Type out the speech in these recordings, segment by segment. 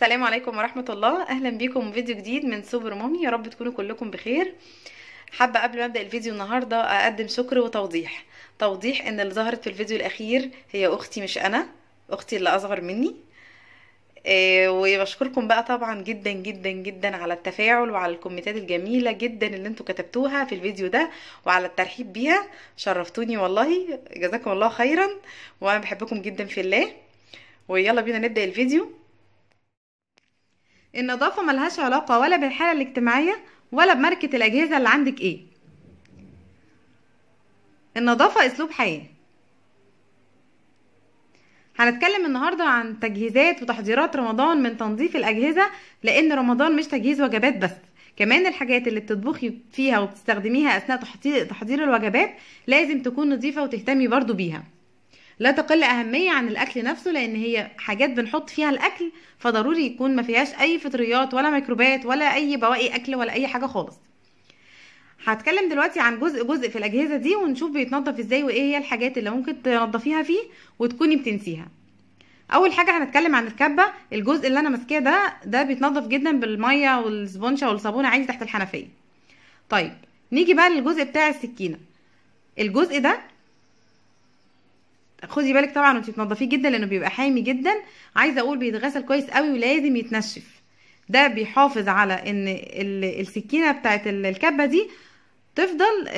السلام عليكم ورحمة الله أهلا بيكم فيديو جديد من سوبر مامي يا رب تكونوا كلكم بخير حابة قبل ما أبدأ الفيديو النهاردة أقدم شكر وتوضيح توضيح إن اللي ظهرت في الفيديو الأخير هي أختي مش أنا أختي اللي أصغر مني إيه وبشكركم بقى طبعا جدا جدا جدا على التفاعل وعلى الكومنتات الجميلة جدا اللي انتوا كتبتوها في الفيديو ده وعلى الترحيب بيها شرفتوني والله جزاكم الله خيرا وانا بحبكم جدا في الله ويلا بينا نبدأ الفيديو النظافة ملهاش علاقة ولا بالحالة الاجتماعية ولا بماركة الأجهزة اللي عندك إيه النظافة أسلوب حياة هنتكلم النهاردة عن تجهيزات وتحضيرات رمضان من تنظيف الأجهزة لأن رمضان مش تجهيز وجبات بس كمان الحاجات اللي بتطبخي فيها وبتستخدميها أثناء تحضير الوجبات لازم تكون نظيفة وتهتمي برضو بيها لا تقل أهمية عن الأكل نفسه لأن هي حاجات بنحط فيها الأكل فضروري يكون ما فيهاش أي فطريات ولا ميكروبات ولا أي بواقي أكل ولا أي حاجة خالص هتكلم دلوقتي عن جزء جزء في الأجهزة دي ونشوف بيتنضف إزاي وإيه هي الحاجات اللي ممكن تنضفيها فيه وتكوني بتنسيها اول حاجه هنتكلم عن الكبه الجزء اللي انا ماسكاه ده ده بيتنضف جدا بالميه والسبونشه والصابون عادي تحت الحنفيه طيب نيجي بقى للجزء بتاع السكينه الجزء ده خدي بالك طبعا وانت بتنضفيه جدا لانه بيبقى حامي جدا عايزه اقول بيتغسل كويس قوي ولازم يتنشف ده بيحافظ على ان السكينه بتاعت الكبه دي تفضل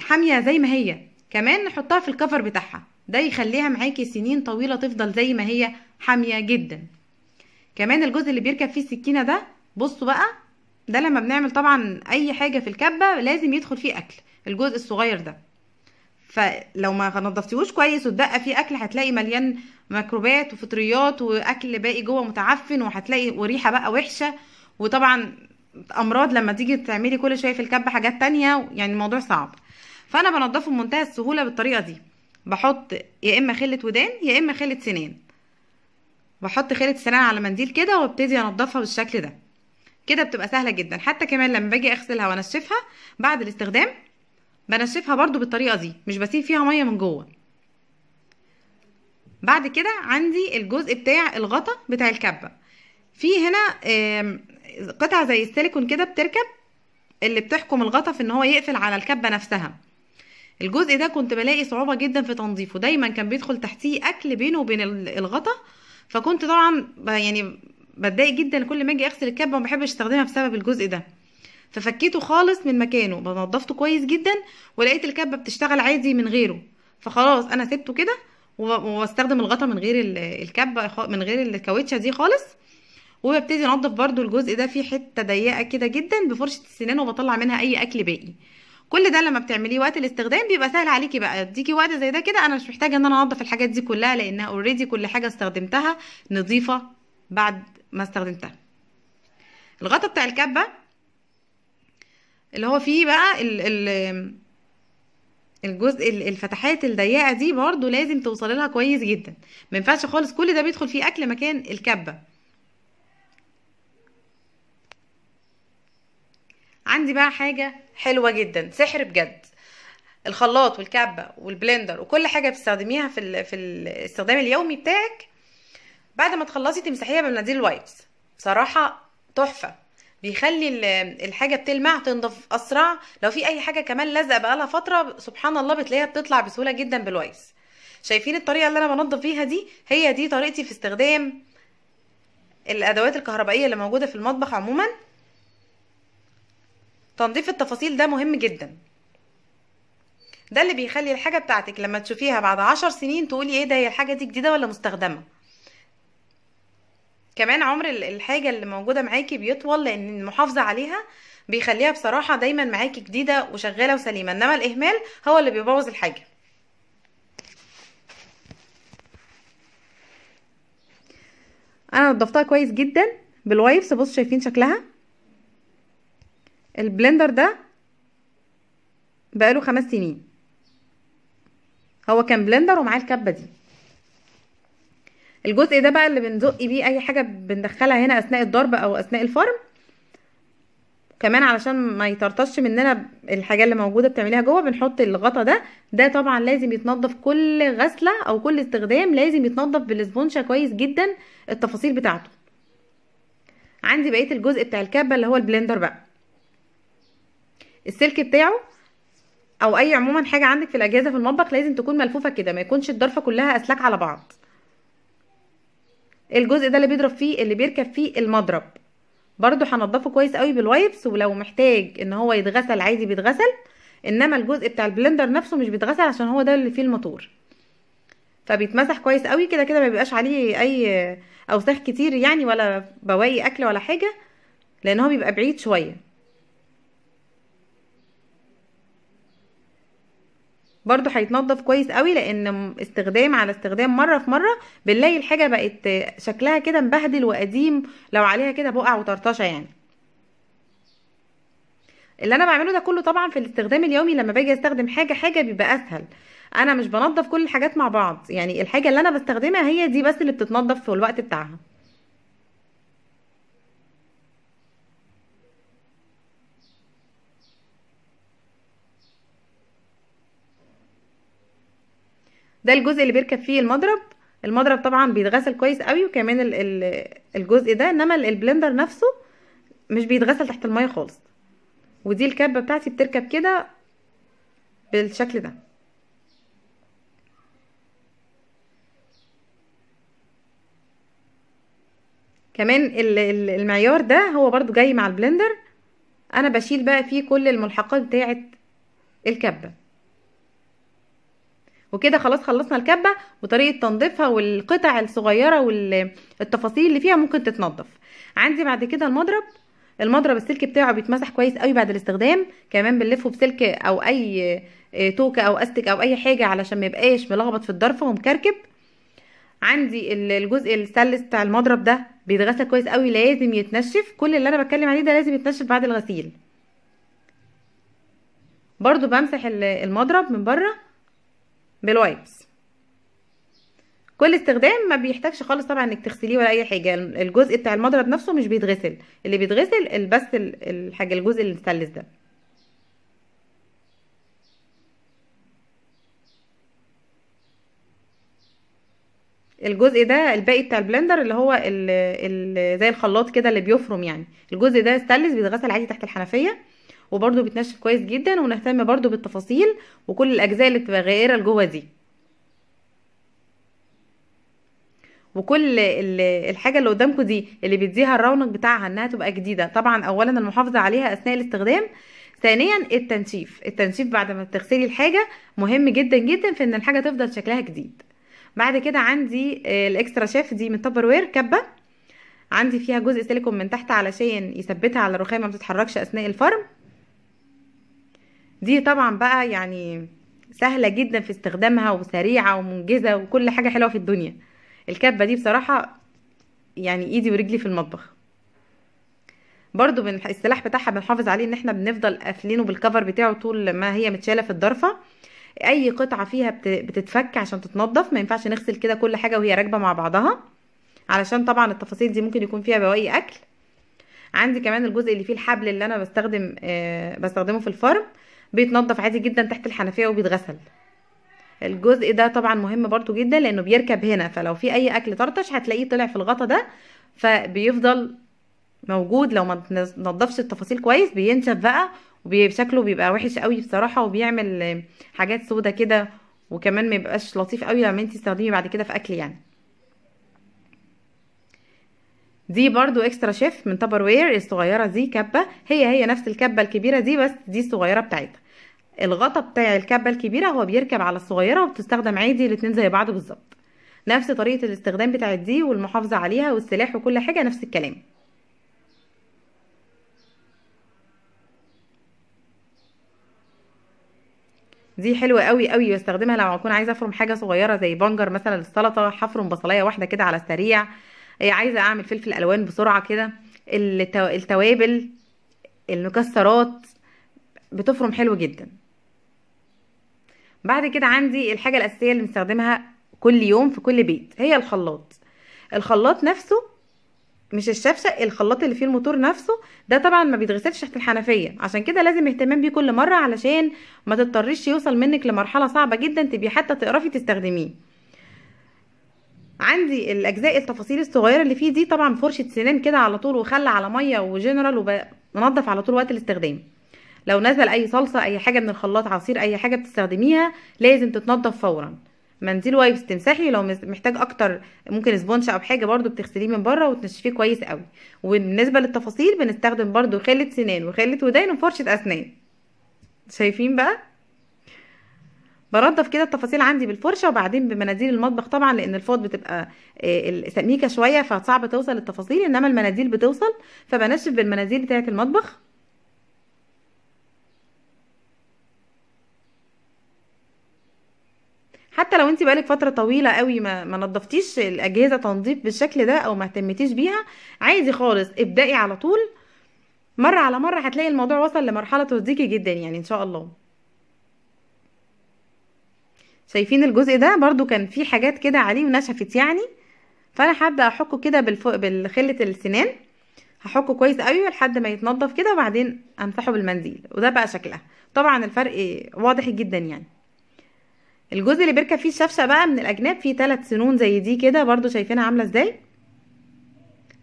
حاميه زي ما هي كمان نحطها في الكفر بتاعها ده يخليها معاكي سنين طويله تفضل زي ما هي حاميه جدا كمان الجزء اللي بيركب فيه السكينه ده بصوا بقى ده لما بنعمل طبعا اي حاجه في الكبه لازم يدخل فيه اكل الجزء الصغير ده فلو ما نظفتيهوش كويس وتدقى فيه اكل هتلاقي مليان ميكروبات وفطريات واكل باقي جوه متعفن وهتلاقي وريحه بقى وحشه وطبعا امراض لما تيجي تعملي كل شويه في الكب حاجات تانية يعني الموضوع صعب فانا بنضفه بمنتهى السهوله بالطريقه دي بحط يا اما خله ودان يا اما خله سنان بحط خله سنان على منديل كده وابتدي انضفها بالشكل ده كده بتبقى سهله جدا حتى كمان لما باجي اغسلها وانشفها بعد الاستخدام بنشفها برضو بالطريقة دي مش بسيب فيها مية من جوه بعد كده عندي الجزء بتاع الغطا بتاع الكبة في هنا قطع زي السيليكون كده بتركب اللي بتحكم الغطا في ان هو يقفل على الكبة نفسها الجزء ده كنت بلاقي صعوبة جدا في تنظيفه دايما كان بيدخل تحتيه اكل بينه وبين الغطا فكنت طبعا يعني بتضايق جدا كل ما اجي اغسل الكبة ما بحبش استخدمها بسبب الجزء ده ففكيته خالص من مكانه بنضفته كويس جدا ولقيت الكبه بتشتغل عادي من غيره فخلاص انا سبته كده واستخدم الغطا من غير الكبه من غير الكاوتشه دي خالص وببتدي انضف برده الجزء ده في حته ضيقه كده جدا بفرشه السنان وبطلع منها اي اكل باقي كل ده لما بتعمليه وقت الاستخدام بيبقى سهل عليكي بقى اديكي وقت زي ده كده انا مش محتاجه ان انا انضف الحاجات دي كلها لانها اوريدي كل حاجه استخدمتها نظيفه بعد ما استخدمتها الغطا بتاع الكبه اللي هو فيه بقى ال ال الجزء الفتحات الضيقه دي برضو لازم توصل لها كويس جدا ما ينفعش خالص كل ده بيدخل فيه اكل مكان الكبه عندي بقى حاجه حلوه جدا سحر بجد الخلاط والكبه والبلندر وكل حاجه بتستخدميها في الـ في الاستخدام اليومي بتاعك بعد ما تخلصي تمسحيها بمناديل الوايبس بصراحه تحفه بيخلي الحاجه بتلمع تنضف اسرع لو في اي حاجه كمان لزق بقالها فتره سبحان الله بتلاقيها بتطلع بسهوله جدا بالويس شايفين الطريقه اللي انا بنضف بيها دي هي دي طريقتي في استخدام الادوات الكهربائيه اللي موجوده في المطبخ عموما تنظيف التفاصيل ده مهم جدا ده اللي بيخلي الحاجه بتاعتك لما تشوفيها بعد عشر سنين تقولي ايه ده هي الحاجه دي جديده ولا مستخدمه كمان عمر الحاجة اللي موجودة معاكي بيطول لأن المحافظة عليها بيخليها بصراحة دايما معاكي جديدة وشغالة وسليمة إنما الإهمال هو اللي بيبوظ الحاجة أنا نضفتها كويس جدا بالوايفز بصوا شايفين شكلها البلندر ده بقاله خمس سنين هو كان بلندر ومعاه الكبة دي الجزء ده بقى اللي بنزق بيه اي حاجه بندخلها هنا اثناء الضرب او اثناء الفرم كمان علشان ما يترطش مننا الحاجه اللي موجوده بتعمليها جوه بنحط الغطا ده ده طبعا لازم يتنضف كل غسله او كل استخدام لازم يتنضف بالاسبونشه كويس جدا التفاصيل بتاعته عندي بقيه الجزء بتاع الكبه اللي هو البلندر بقى السلك بتاعه او اي عموما حاجه عندك في الاجهزه في المطبخ لازم تكون ملفوفه كده ما يكونش الضرفه كلها اسلاك على بعض الجزء ده اللي بيضرب فيه اللي بيركب فيه المضرب برضو هنضفه كويس قوي بالوايبس ولو محتاج ان هو يتغسل عادي بيتغسل انما الجزء بتاع البلندر نفسه مش بيتغسل عشان هو ده اللي فيه الموتور فبيتمسح كويس قوي كده كده ما بيبقاش عليه اي اوساخ كتير يعني ولا بواقي اكل ولا حاجه لان هو بيبقى بعيد شويه برضو هيتنضف كويس قوي لان استخدام على استخدام مره في مره بنلاقي الحاجه بقت شكلها كده مبهدل وقديم لو عليها كده بقع وطرطشه يعني اللي انا بعمله ده كله طبعا في الاستخدام اليومي لما باجي استخدم حاجه حاجه بيبقى اسهل انا مش بنضف كل الحاجات مع بعض يعني الحاجه اللي انا بستخدمها هي دي بس اللي بتتنضف في الوقت بتاعها ده الجزء اللي بيركب فيه المضرب المضرب طبعا بيتغسل كويس قوي وكمان الجزء ده انما البلندر نفسه مش بيتغسل تحت الميه خالص ودي الكبه بتاعتي بتركب كده بالشكل ده كمان المعيار ده هو برضو جاي مع البلندر انا بشيل بقى فيه كل الملحقات بتاعت الكبه وكده خلاص خلصنا الكبه وطريقه تنظيفها والقطع الصغيره والتفاصيل اللي فيها ممكن تتنضف عندي بعد كده المضرب المضرب السلك بتاعه بيتمسح كويس قوي بعد الاستخدام كمان بنلفه بسلك او اي آه، توكه او استك او اي حاجه علشان ما يبقاش ملخبط في الضرفه ومكركب عندي الجزء السلس بتاع المضرب ده بيتغسل كويس قوي لازم يتنشف كل اللي انا بتكلم عليه ده لازم يتنشف بعد الغسيل برضو بمسح المضرب من بره بالوايبس كل استخدام ما بيحتاجش خالص طبعا انك تغسليه ولا اي حاجه الجزء بتاع المضرب نفسه مش بيتغسل اللي بيتغسل بس الحاجه الجزء المثلث ده الجزء ده الباقي بتاع البلندر اللي هو الـ الـ زي الخلاط كده اللي بيفرم يعني الجزء ده استلس بيتغسل عادي تحت الحنفيه وبرده بتنشف كويس جدا ونهتم برده بالتفاصيل وكل الاجزاء اللي بتبقى غائره لجوه دي وكل الحاجه اللي قدامكم دي اللي بيديها الرونق بتاعها انها تبقى جديده طبعا اولا المحافظه عليها اثناء الاستخدام ثانيا التنشيف التنشيف بعد ما بتغسلي الحاجه مهم جدا جدا في ان الحاجه تفضل شكلها جديد بعد كده عندي آه، الاكسترا شيف دي من تبر وير كبه عندي فيها جزء سيليكون من تحت علشان يثبتها على الرخام ما بتتحركش اثناء الفرم دي طبعا بقى يعني سهله جدا في استخدامها وسريعه ومنجزه وكل حاجه حلوه في الدنيا الكبه دي بصراحه يعني ايدي ورجلي في المطبخ برضو السلاح بتاعها بنحافظ عليه ان احنا بنفضل قافلينه بالكفر بتاعه طول ما هي متشاله في الضرفه اي قطعه فيها بت... بتتفك عشان تتنضف ما ينفعش نغسل كده كل حاجه وهي راكبه مع بعضها علشان طبعا التفاصيل دي ممكن يكون فيها بواقي اكل عندي كمان الجزء اللي فيه الحبل اللي انا بستخدم آه بستخدمه في الفرن بيتنضف عادي جدا تحت الحنفيه وبيتغسل الجزء ده طبعا مهم برده جدا لانه بيركب هنا فلو في اي اكل طرطش هتلاقيه طلع في الغطا ده فبيفضل موجود لو ما نضفش التفاصيل كويس بينشف بقى وشكله بيبقى وحش قوي بصراحه وبيعمل حاجات سودة كده وكمان ما لطيف قوي لما انت تستخدميه بعد كده في اكل يعني دي برضو اكسترا شيف من تبر وير الصغيره دي كبه هي هي نفس الكبه الكبيره دي بس دي الصغيره بتاعتها الغطا بتاع الكبه الكبيره هو بيركب على الصغيره وبتستخدم عادي الاتنين زي بعض بالظبط نفس طريقه الاستخدام بتاعت دي والمحافظه عليها والسلاح وكل حاجه نفس الكلام دي حلوه قوي قوي بستخدمها لو اكون عايزه افرم حاجه صغيره زي بنجر مثلا السلطه حفرم بصلايه واحده كده على السريع عايزه اعمل فلفل الوان بسرعه كده التوابل المكسرات بتفرم حلو جدا بعد كده عندي الحاجه الاساسيه اللي بنستخدمها كل يوم في كل بيت هي الخلاط الخلاط نفسه مش الشفشة الخلاط اللي فيه الموتور نفسه ده طبعا ما بيتغسلش تحت الحنفية عشان كده لازم اهتمام بيه كل مرة علشان ما تضطريش يوصل منك لمرحلة صعبة جدا تبقي حتى تقرفي تستخدميه عندي الاجزاء التفاصيل الصغيره اللي فيه دي طبعا فرشه سنان كده على طول وخل على ميه وجنرال وبنضف على طول وقت الاستخدام لو نزل اي صلصه اي حاجه من الخلاط عصير اي حاجه بتستخدميها لازم تتنضف فورا منديل وايبس تمسحي لو محتاج اكتر ممكن سبونج او حاجه برده بتغسليه من بره وتنشفيه كويس قوي وبالنسبه للتفاصيل بنستخدم برده خله سنان وخله ودان وفرشه اسنان شايفين بقى بنضف كده التفاصيل عندي بالفرشه وبعدين بمناديل المطبخ طبعا لان الفوط بتبقى آه، سميكه شويه فصعب توصل التفاصيل انما المناديل بتوصل فبنشف بالمناديل بتاعه المطبخ حتى لو انت بقالك فتره طويله قوي ما, ما نضفتيش الاجهزه تنظيف بالشكل ده او ما اهتمتيش بيها عادي خالص ابدأي على طول مره على مره هتلاقي الموضوع وصل لمرحله ترضيكي جدا يعني ان شاء الله شايفين الجزء ده برضو كان فيه حاجات كده عليه ونشفت يعني فانا هبدا احكه كده بالفوق بالخله السنان هحكه كويس قوي لحد ما يتنضف كده وبعدين امسحه بالمنديل وده بقى شكلها طبعا الفرق واضح جدا يعني الجزء اللي بيركب فيه الشفشه بقى من الاجناب فيه ثلاث سنون زي دي كده برضو شايفينها عامله ازاي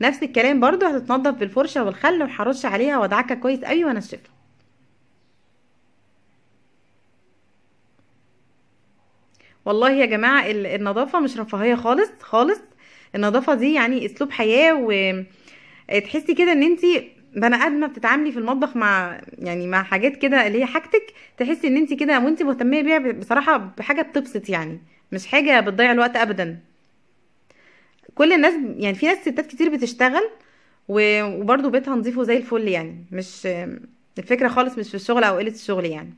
نفس الكلام برضو هتتنضف بالفرشه والخل وهرش عليها وادعكها كويس قوي وانشفها والله يا جماعه النظافه مش رفاهيه خالص خالص النظافه دي يعني اسلوب حياه وتحسي كده ان انت بني ادمه بتتعاملي في المطبخ مع يعني مع حاجات كده اللي هي حاجتك تحسي ان انت كده وانت مهتميه بيها بصراحه بحاجه بتبسط يعني مش حاجه بتضيع الوقت ابدا كل الناس يعني في ناس ستات كتير بتشتغل وبرضه بيتها نظيفه زي الفل يعني مش الفكره خالص مش في الشغل او قله الشغل يعني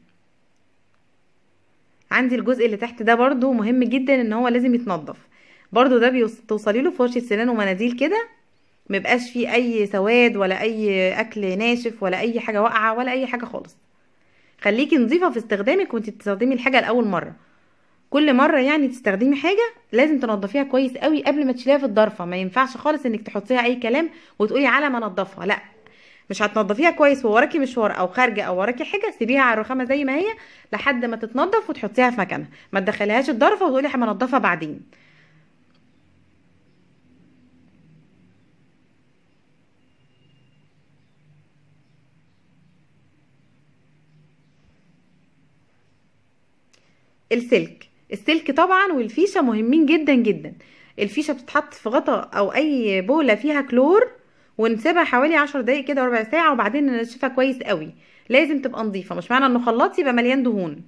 عندي الجزء اللي تحت ده برضو مهم جدا ان هو لازم يتنضف برضو ده بتوصلي له فرشه سنان ومناديل كده مبقاش فيه اي سواد ولا اي اكل ناشف ولا اي حاجه واقعه ولا اي حاجه خالص خليكي نظيفه في استخدامك وانت بتستخدمي الحاجه لاول مره كل مره يعني تستخدمي حاجه لازم تنضفيها كويس قوي قبل ما تشيليها في الضرفه ما ينفعش خالص انك تحطيها اي كلام وتقولي على ما نضفها لا مش هتنضفيها كويس ووراكي مشوار او خارجه او وراكي حاجه سيبيها على الرخامه زي ما هي لحد ما تتنضف وتحطيها في مكانها ما تدخليهاش الضرفه وتقولي هنضفها بعدين السلك السلك طبعا والفيشه مهمين جدا جدا الفيشه بتتحط في غطا او اي بوله فيها كلور ونسيبها حوالي عشر دقايق كده ربع ساعه وبعدين ننشفها كويس قوي لازم تبقى نظيفه مش معنى انه خلاط يبقى مليان دهون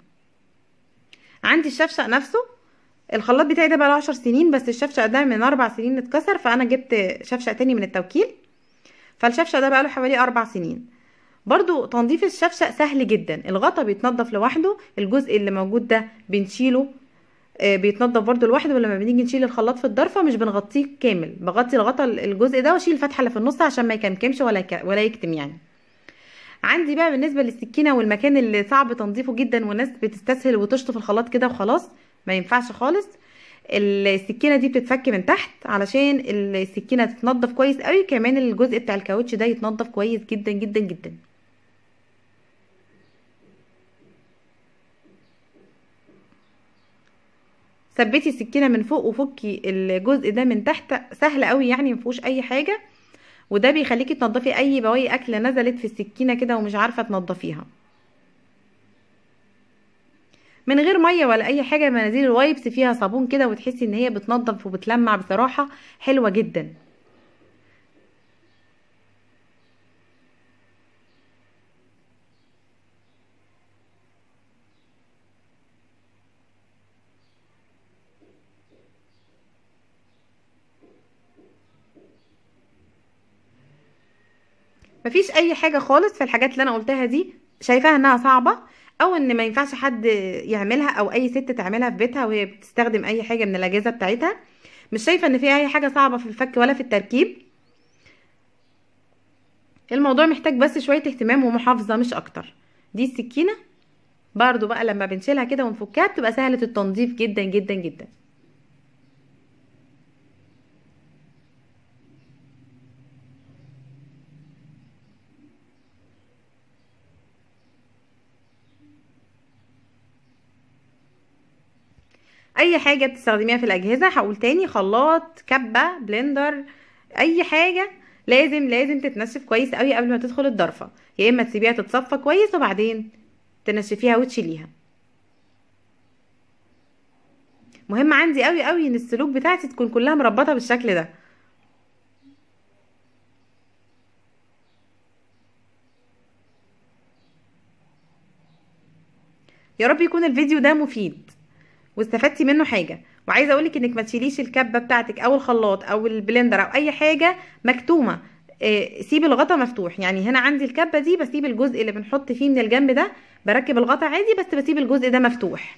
عندي الشفشق نفسه الخلاط بتاعي ده بقاله عشر سنين بس الشفشق ده من اربع سنين اتكسر فانا جبت شفشق تاني من التوكيل فالشفشق ده بقاله حوالي اربع سنين برضو تنظيف الشفشق سهل جدا الغطا بيتنضف لوحده الجزء اللي موجود ده بنشيله آه، بيتنضف برده لوحده ولما بنيجي نشيل الخلاط في الضرفه مش بنغطيه كامل بغطي الغطا الجزء ده واشيل الفتحه اللي في النص عشان ما يكمكمش ولا ولا يكتم يعني عندي بقى بالنسبه للسكينه والمكان اللي صعب تنظيفه جدا والناس بتستسهل وتشطف الخلاط كده وخلاص ما ينفعش خالص السكينه دي بتتفك من تحت علشان السكينه تتنضف كويس قوي كمان الجزء بتاع الكاوتش ده يتنضف كويس جدا جدا جدا ثبتي السكينه من فوق وفكي الجزء ده من تحت سهل قوي يعني مفيهوش اي حاجه وده بيخليكي تنضفي اي بواقي اكل نزلت في السكينه كده ومش عارفه تنضفيها من غير ميه ولا اي حاجه مناديل الوايبس فيها صابون كده وتحسي ان هي بتنضف وبتلمع بصراحه حلوه جدا مفيش اي حاجه خالص في الحاجات اللي انا قلتها دي شايفاها انها صعبه او ان ما ينفعش حد يعملها او اي ست تعملها في بيتها وهي بتستخدم اي حاجه من الاجهزه بتاعتها مش شايفه ان في اي حاجه صعبه في الفك ولا في التركيب الموضوع محتاج بس شويه اهتمام ومحافظه مش اكتر دي السكينه برضو بقى لما بنشيلها كده ونفكها بتبقى سهله التنظيف جدا جدا جدا اي حاجه بتستخدميها في الاجهزه هقول تاني خلاط كبه بلندر اي حاجه لازم لازم تتنشف كويس قوي قبل ما تدخل الضرفه يا اما تسيبيها تتصفى كويس وبعدين تنشفيها وتشيليها مهم عندي قوي قوي ان السلوك بتاعتي تكون كلها مربطه بالشكل ده يا رب يكون الفيديو ده مفيد واستفدتي منه حاجه وعايزه اقولك انك ما تشيليش الكبه بتاعتك او الخلاط او البلندر او اي حاجه مكتومه آه، سيب الغطا مفتوح يعني هنا عندي الكبه دي بسيب الجزء اللي بنحط فيه من الجنب ده بركب الغطا عادي بس بسيب الجزء ده مفتوح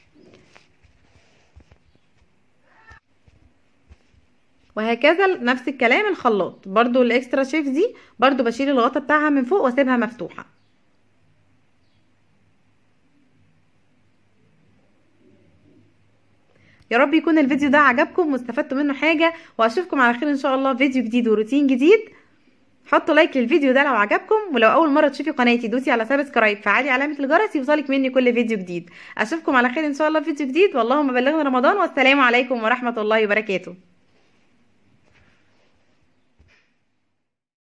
وهكذا نفس الكلام الخلاط برضو الاكسترا شيف دي برضو بشيل الغطا بتاعها من فوق واسيبها مفتوحه رب يكون الفيديو ده عجبكم واستفدتوا منه حاجه واشوفكم على خير ان شاء الله فيديو جديد وروتين جديد حطوا لايك للفيديو ده لو عجبكم ولو اول مره تشوفي قناتي دوسي على سبسكرايب فعلي علامه الجرس يوصلك مني كل فيديو جديد اشوفكم على خير ان شاء الله فيديو جديد واللهم بلغنا رمضان والسلام عليكم ورحمه الله وبركاته